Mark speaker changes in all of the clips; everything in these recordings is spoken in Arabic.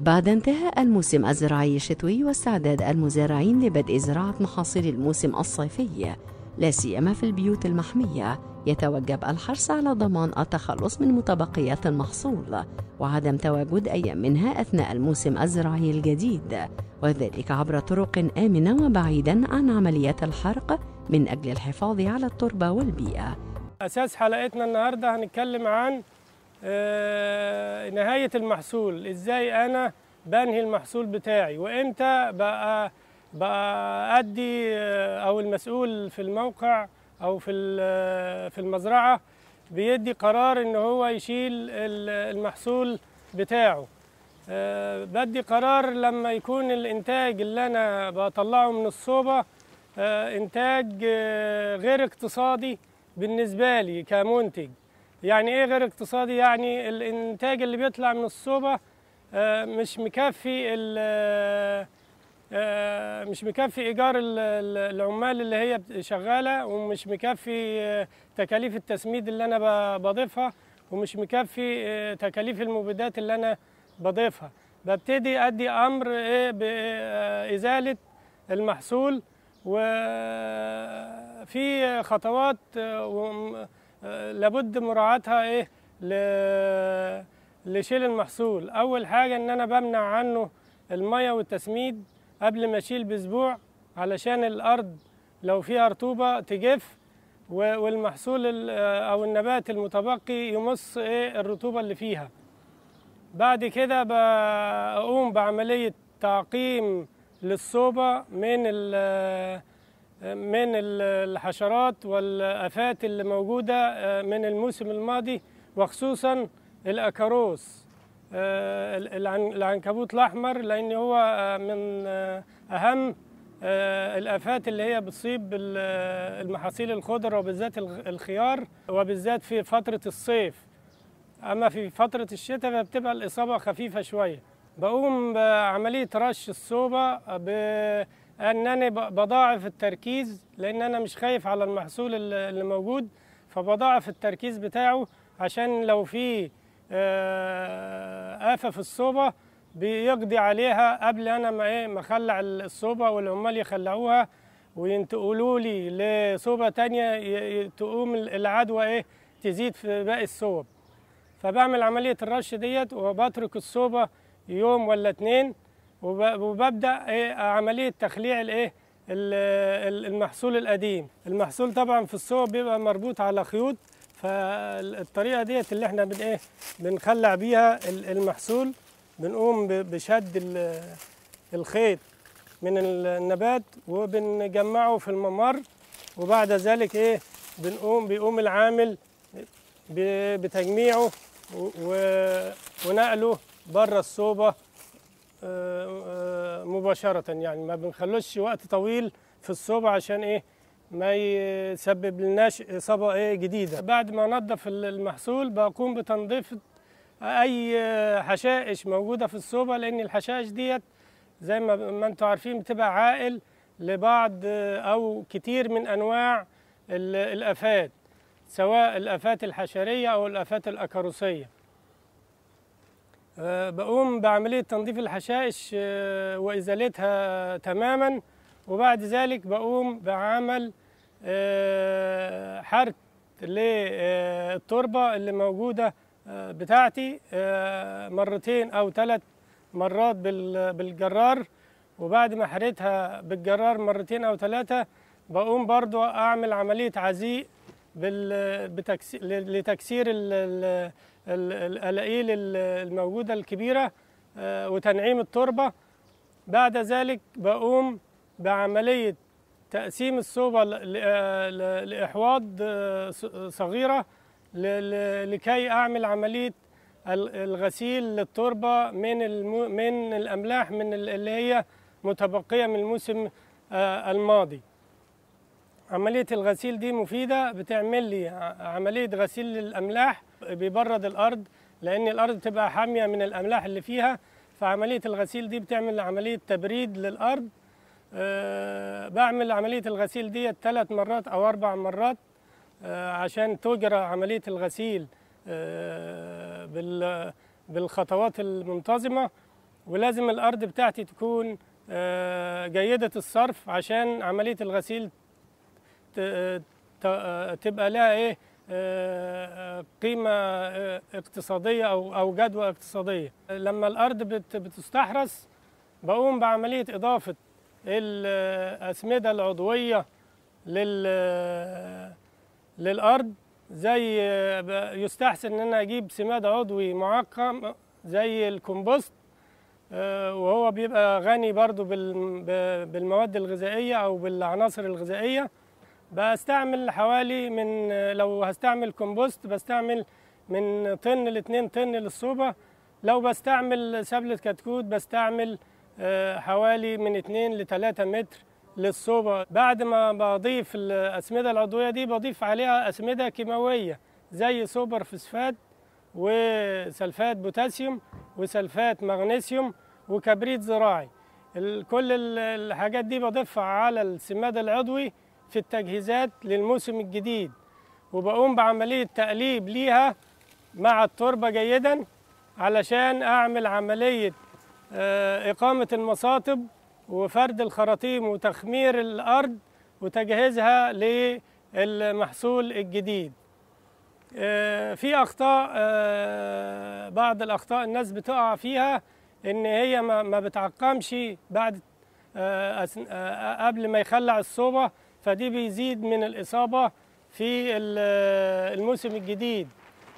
Speaker 1: بعد انتهاء الموسم الزراعي الشتوي واستعداد المزارعين لبدء زراعة محاصيل الموسم الصيفي لا سيما في البيوت المحمية يتوجب الحرص على ضمان التخلص من متبقيات المحصول وعدم تواجد أي منها أثناء الموسم الزراعي الجديد وذلك عبر طرق آمنة وبعيدا عن عمليات الحرق من أجل الحفاظ على التربة والبيئة أساس حلقتنا النهاردة هنتكلم عن آه، نهاية المحصول إزاي أنا بنهي المحصول بتاعي وإمتى بقى بقى أدي آه، أو المسؤول في الموقع أو في آه، في المزرعة بيدي قرار إن هو يشيل المحصول بتاعه بدي قرار لما يكون الإنتاج اللي أنا بطلعه من الصوبة إنتاج غير اقتصادي بالنسبة لي كمنتج يعني ايه غير اقتصادي يعني الانتاج اللي بيطلع من الصوبه آه، مش مكفي آه، آه، مش مكفي ايجار العمال اللي هي شغاله ومش مكفي تكاليف التسميد اللي انا بضيفها ومش مكفي تكاليف المبيدات اللي انا بضيفها ببتدي ادي امر ايه بازاله المحصول وفي خطوات لابد مراعاتها ايه لشيل المحصول اول حاجه ان انا بمنع عنه الميه والتسميد قبل ما اشيل باسبوع علشان الارض لو فيها رطوبه تجف والمحصول او النبات المتبقي يمص ايه الرطوبه اللي فيها بعد كده بقوم بعمليه تعقيم للصوبه من من الحشرات والآفات اللي موجودة آه، من الموسم الماضي وخصوصا الأكاروس آه، العنكبوت الأحمر لأن هو آه، من أهم الآفات اللي هي بتصيب المحاصيل الخضر وبالذات الخيار وبالذات في فترة الصيف أما في فترة الشتاء فبتبقى الإصابة خفيفة شوية بقوم بعملية رش الصوبة انني بضاعف التركيز لان انا مش خايف على المحصول اللي موجود فبضاعف التركيز بتاعه عشان لو في آه، آفة في الصوبة بيقضي عليها قبل انا ما ايه ما اخلع الصوبة والعمال يخلعوها وينتقلوا لي لصوبة تانية تقوم العدوى ايه تزيد في باقي الصوب فبعمل عملية الرش ديت وبترك الصوبة يوم ولا اتنين وببدا ايه عمليه تخليع الايه المحصول القديم المحصول طبعا في السوق بيبقى مربوط على خيوط فالطريقه ديت اللي احنا بن ايه بنخلع بيها المحصول بنقوم بشد الخيط من النبات وبنجمعه في الممر وبعد ذلك ايه بنقوم بيقوم العامل بتجميعه ونقله بره الصوبه آه، آه، مباشره يعني ما بنخلوش وقت طويل في الصوبة عشان ايه ما يسبب لناش اصابه ايه جديده بعد ما انضف المحصول بقوم بتنظيف اي حشائش موجوده في الصوبة لان الحشائش ديت زي ما ما انتم عارفين بتبقى عائل لبعض آه، او كتير من انواع الافات سواء الافات الحشريه او الافات الاكاروسيه آه، بقوم بعملية تنظيف الحشائش آه، وإزالتها تماما وبعد ذلك بقوم بعمل آه، حرق للتربة اللي موجودة بتاعتي مرتين أو ثلاث مرات بالجرار وبعد ما حرتها بالجرار مرتين أو ثلاثة بقوم برضو أعمل عملية عزيق لتكسير الأناقيل الموجودة الكبيرة آه، وتنعيم التربة بعد ذلك بقوم بعملية تقسيم الصوبة آه، لإحواض آه، صغيرة لكي أعمل عملية الغسيل للتربة من من الأملاح من اللي هي متبقية من الموسم الماضي عملية الغسيل دي مفيدة بتعمل لي عملية غسيل للأملاح بيبرد الارض لان الارض تبقى حاميه من الاملاح اللي فيها فعمليه الغسيل دي بتعمل عمليه تبريد للارض آه، بعمل عمليه الغسيل دي ثلاث مرات او اربع مرات آه، عشان تجرى عمليه الغسيل آه، بالخطوات المنتظمه ولازم الارض بتاعتي تكون جيده الصرف عشان عمليه الغسيل تبقى لها ايه قيمه اقتصاديه او جدوى اقتصاديه لما الارض بتستحرث بقوم بعمليه اضافه الاسمده العضويه للارض زي يستحسن ان انا اجيب سماد عضوي معقم زي الكومبوست آه، وهو بيبقى غني برضو بالمواد الغذائيه او بالعناصر الغذائيه بستعمل حوالي من لو هستعمل كومبوست بستعمل من طن لاتنين طن للصوبة لو بستعمل سبلة كتكوت بستعمل آه، حوالي من اتنين لتلاتة متر للصوبة بعد ما بضيف الأسمدة العضوية دي بضيف عليها أسمدة كيماوية زي سوبر فوسفات وسلفات بوتاسيوم وسلفات مغنيسيوم وكبريت زراعي كل الحاجات دي بضيفها على السماد العضوي في التجهيزات للموسم الجديد وبقوم بعملية تقليب ليها مع التربة جيدا علشان أعمل عملية آه، إقامة المصاطب وفرد الخراطيم وتخمير الأرض وتجهيزها للمحصول الجديد آه، في أخطاء آه، بعض الأخطاء الناس بتقع فيها إن هي ما بتعقمش بعد قبل ما يخلع الصوبة فدي بيزيد من الإصابة في الموسم الجديد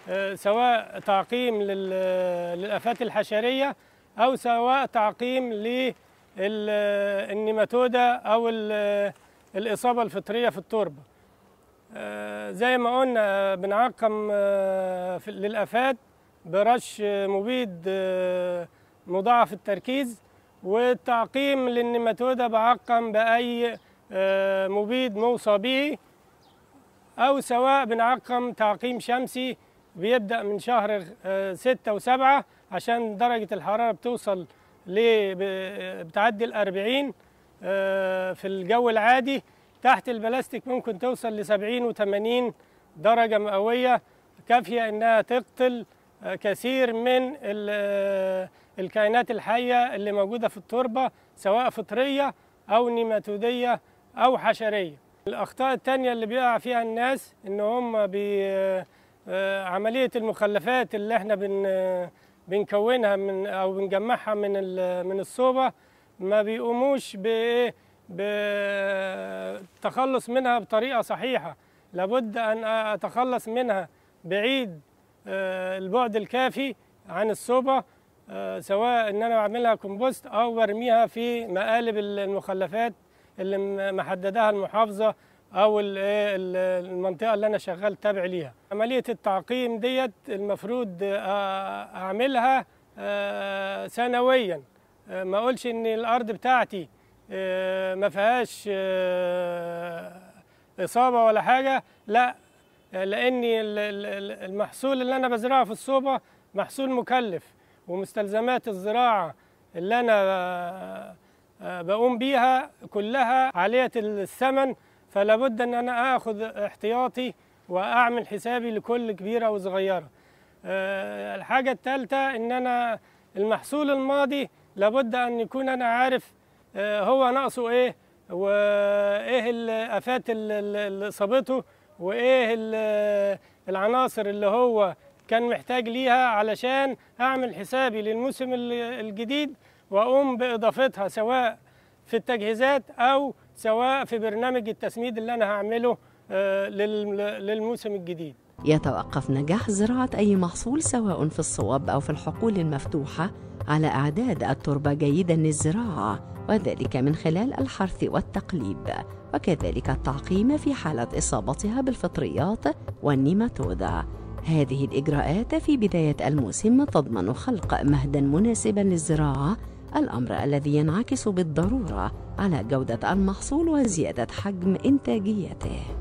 Speaker 1: آه، سواء تعقيم للآفات الحشرية أو سواء تعقيم للنيماتودا أو الإصابة الفطرية في التربة آه، زي ما قلنا بنعقم آه، للآفات برش مبيد مضاعف التركيز والتعقيم للنيماتودا بعقم بأي آه، مبيد موصى به أو سواء بنعقم تعقيم شمسي بيبدأ من شهر آه، ستة وسبعة عشان درجة الحرارة بتوصل ل بتعدي الأربعين آه، في الجو العادي تحت البلاستيك ممكن توصل لسبعين وثمانين درجة مئوية كافية إنها تقتل كثير من الكائنات الحية اللي موجودة في التربة سواء فطرية أو نيماتودية أو حشرية الأخطاء التانية اللي بيقع فيها الناس إن هم آه، عملية المخلفات اللي احنا بن بنكونها من أو بنجمعها من من الصوبة ما بيقوموش بإيه بالتخلص منها بطريقة صحيحة لابد أن أتخلص منها بعيد آه، البعد الكافي عن الصوبة آه، سواء ان انا بعملها كومبوست او برميها في مقالب المخلفات اللي محددها المحافظه او إيه، المنطقه اللي انا شغال تابع ليها عمليه التعقيم ديت المفروض آه، اعملها آه، سنويا آه، ما اقولش ان الارض بتاعتي ما فيهاش اصابه ولا حاجه لا لان المحصول اللي انا بزرعه في الصوبه محصول مكلف ومستلزمات الزراعه اللي انا آه، بقوم بيها كلها عالية الثمن فلا بد ان انا اخذ احتياطي واعمل حسابي لكل كبيرة وصغيرة آه، الحاجة الثالثة ان انا المحصول الماضي لابد ان يكون انا عارف آه، هو ناقصه ايه وايه الافات اللي صابته وايه العناصر اللي هو كان محتاج ليها علشان اعمل حسابي للموسم الجديد واقوم باضافتها سواء في التجهيزات او سواء في برنامج التسميد اللي انا هعمله آه، للموسم الجديد يتوقف نجاح زراعة أي محصول سواء في الصواب أو في الحقول المفتوحة على إعداد التربة جيدا للزراعة وذلك من خلال الحرث والتقليب وكذلك التعقيم في حالة إصابتها بالفطريات والنيماتودا هذه الإجراءات في بداية الموسم تضمن خلق مهدا مناسبا للزراعة الأمر الذي ينعكس بالضرورة على جودة المحصول وزيادة حجم إنتاجيته